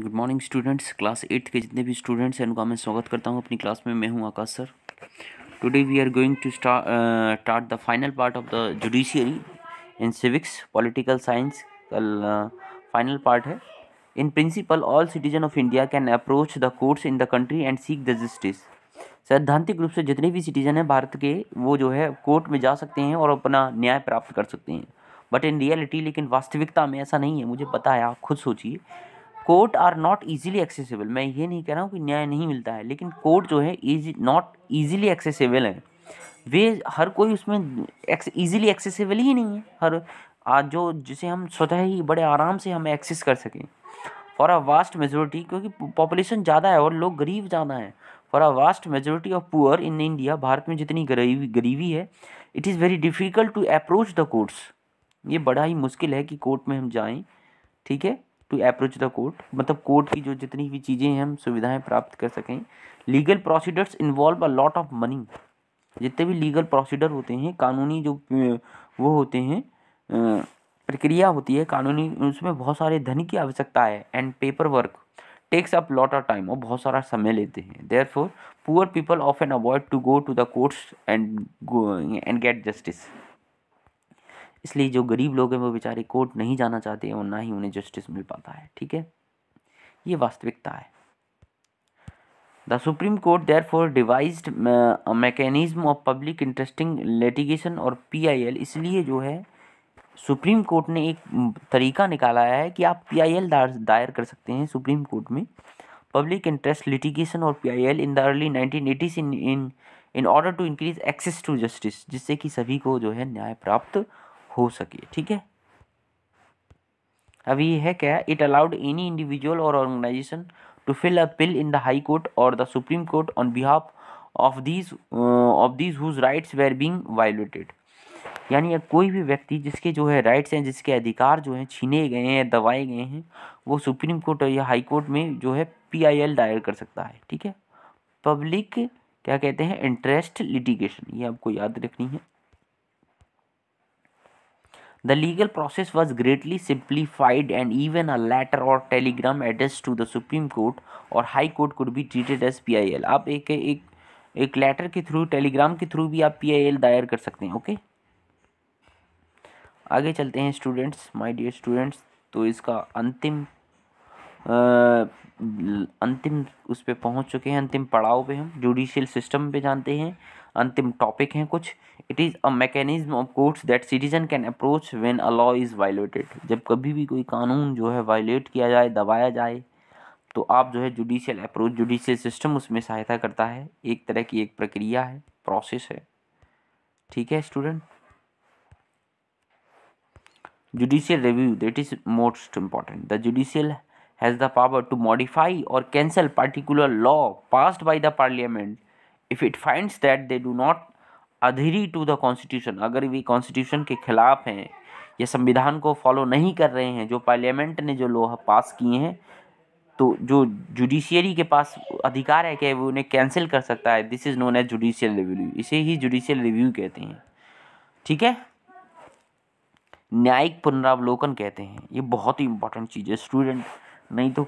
good morning students class eighth के जितने भी स्टूडेंट्स हैं उनका मैं स्वागत करता हूं अपनी क्लास में मैं हूं Akash sir today we are going to start the final part of the judiciary in civics political science कल फाइनल uh, पार्ट है in principle all citizen of India can approach the courts in the country and seek the justice सैद्धांतिक रूप से जितने भी citizen हैं भारत के वो जो है कोर्ट में जा सकते हैं और अपना न्याय प्राप्त कर सकते हैं बट इन रियलिटी लेकिन वास्तविकता में ऐसा नहीं है मुझे पता है आप खुद सोचिए court are not easily accessible मैं ये नहीं कह रहा हूँ कि न्याय नहीं मिलता है लेकिन कोर्ट जो है इज नॉट ईजिली एक्सेसिबल है वे हर कोई उसमें ईजिली एक्सेसिबल ही नहीं है हर आज जो जिसे हम स्वतः ही बड़े आराम से हम एक्सेस कर सकें फॉर अ वास्ट मेजोरिटी क्योंकि पॉपुलेशन ज़्यादा है और लोग गरीब ज़्यादा हैं for a vast majority of poor in India भारत में जितनी गरीबी गरीबी है it is very difficult to approach the courts ये बड़ा ही मुश्किल है कि कोर्ट में हम जाएं ठीक है टू अप्रोच द कोर्ट मतलब कोर्ट की जो जितनी भी चीज़ें हैं हम सुविधाएं प्राप्त कर सकें legal procedures involve a lot of money जितने भी लीगल प्रोसीडर होते हैं कानूनी जो वो होते हैं प्रक्रिया होती है कानूनी उसमें बहुत सारे धन की आवश्यकता है and paper work takes up lot of time और बहुत सारा समय लेते हैं therefore poor people often avoid to go to the courts and and get justice इसलिए जो गरीब लोग हैं वो बेचारे कोर्ट नहीं जाना चाहते और ना ही उन्हें जस्टिस मिल पाता है ठीक है ये वास्तविकता है the Supreme Court therefore for devised mechanism of public interesting litigation और एल इसलिए जो है सुप्रीम कोर्ट ने एक तरीका निकाला है कि आप पी आई एल दायर कर सकते हैं सुप्रीम कोर्ट में पब्लिक इंटरेस्ट लिटिगेशन और P I L in the early nineteen eighties in in in order to increase access to justice जिससे कि सभी को जो है न्याय प्राप्त हो सके ठीक है अब ये है क्या it allowed any individual or organisation to file a bill in the High Court or the Supreme Court on behalf of these of these whose rights were being violated यानी कोई भी व्यक्ति जिसके जो है राइट्स हैं जिसके अधिकार जो हैं छीने गए हैं दबाए गए हैं वो सुप्रीम कोर्ट या हाई कोर्ट में जो है पीआईएल दायर कर सकता है ठीक है पब्लिक क्या कहते हैं इंटरेस्ट लिटिगेशन ये आपको याद रखनी है the legal process was greatly simplified and even a letter or telegram addressed to the Supreme Court or High Court could be treated as P I L आप एक, एक, एक लेटर के थ्रू टेलीग्राम के थ्रू भी आप P I L दायर कर सकते हैं ओके आगे चलते हैं स्टूडेंट्स माई डियर स्टूडेंट्स तो इसका अंतिम आ, अंतिम उस पर पहुँच चुके हैं अंतिम पड़ाव पे हम जुडिशियल सिस्टम पे जानते हैं अंतिम टॉपिक हैं कुछ it is a mechanism of courts that citizen can approach when a law is violated जब कभी भी कोई कानून जो है वायलेट किया जाए दबाया जाए तो आप जो है जुडिशियल अप्रोच जुडिशियल सिस्टम उसमें सहायता करता है एक तरह की एक प्रक्रिया है प्रोसेस है ठीक है student judicial review that is most important the judicial has the power to modify or cancel particular law passed by the parliament if it finds that they do not adhere to the constitution अगर वे constitution के खिलाफ हैं या संविधान को follow नहीं कर रहे हैं जो पार्लियामेंट ने जो लॉ पास किए हैं तो जो जुडिशियरी के पास अधिकार है कि वो उन्हें कैंसिल कर सकता है this is known as judicial review इसे ही जुडिशियल रिव्यू कहते हैं ठीक है न्यायिक पुनरावलोकन कहते हैं ये बहुत ही इंपॉर्टेंट चीज़ है स्टूडेंट नहीं तो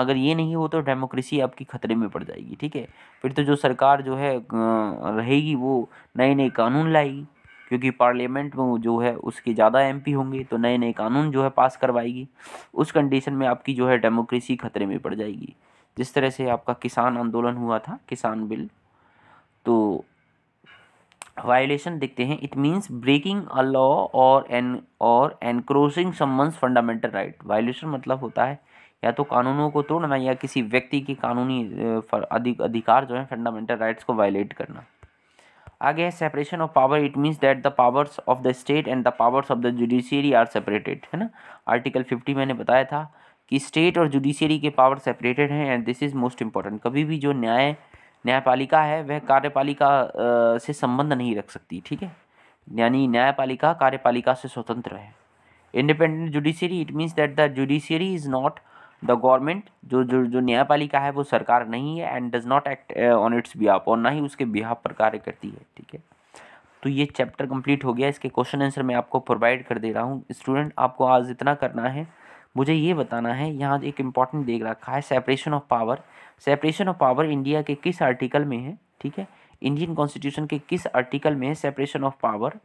अगर ये नहीं हो तो डेमोक्रेसी आपकी खतरे में पड़ जाएगी ठीक है फिर तो जो सरकार जो है रहेगी वो नए नए कानून लाएगी क्योंकि पार्लियामेंट में जो है उसके ज़्यादा एमपी होंगे तो नए नए कानून जो है पास करवाएगी उस कंडीशन में आपकी जो है डेमोक्रेसी खतरे में पड़ जाएगी जिस तरह से आपका किसान आंदोलन हुआ था किसान बिल तो वायलेशन देखते हैं it means breaking a law or an or encroaching someone's fundamental right violation मतलब होता है या तो कानूनों को तोड़ना या किसी व्यक्ति की कानूनी अधिकार जो है फंडामेंटल राइट्स को वायलेट करना आगे है separation of power it means that the powers of the state and the powers of the judiciary are separated है ना आर्टिकल फिफ्टी मैंने बताया था कि स्टेट और जुडिशियरी के पावर सेपरेटेड हैं and this is most important कभी भी जो न्याय न्यायपालिका है वह कार्यपालिका से संबंध नहीं रख सकती ठीक है यानी न्यायपालिका कार्यपालिका से स्वतंत्र है independent judiciary it means that the judiciary is not the government जो जो जो न्यायपालिका है वो सरकार नहीं है and does not act on its behalf और ना ही उसके बिहाफ पर कार्य करती है ठीक है तो ये चैप्टर कंप्लीट हो गया इसके क्वेश्चन आंसर मैं आपको प्रोवाइड कर दे रहा हूँ स्टूडेंट आपको आज इतना करना है मुझे ये बताना है यहाँ एक इम्पॉर्टेंट देख रखा है separation of power separation of power India के किस आर्टिकल में है ठीक है इंडियन कॉन्स्टिट्यूशन के किस आर्टिकल में है सेपरेशन ऑफ पावर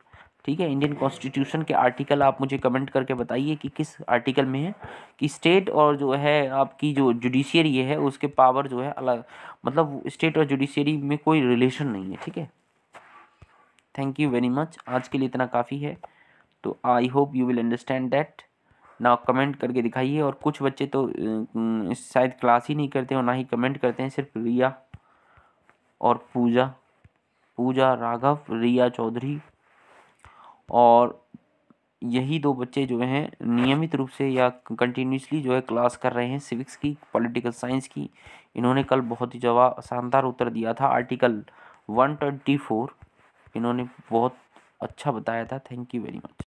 ठीक है इंडियन कॉन्स्टिट्यूशन के आर्टिकल आप मुझे कमेंट करके बताइए कि किस आर्टिकल में है कि स्टेट और जो है आपकी जो जुडिशियरी है उसके पावर जो है अलग मतलब स्टेट और जुडिशियरी में कोई रिलेशन नहीं है ठीक है थैंक यू वेरी मच आज के लिए इतना काफ़ी है तो I hope you will understand that ना कमेंट करके दिखाइए और कुछ बच्चे तो शायद क्लास ही नहीं करते और ना ही कमेंट करते हैं सिर्फ रिया और पूजा पूजा राघव रिया चौधरी और यही दो बच्चे जो हैं नियमित रूप से या कंटिन्यूसली जो है क्लास कर रहे हैं सिविक्स की पॉलिटिकल साइंस की इन्होंने कल बहुत ही जवाब शानदार उत्तर दिया था आर्टिकल वन ट्वेंटी फोर इन्होंने बहुत अच्छा बताया था थैंक यू वेरी मच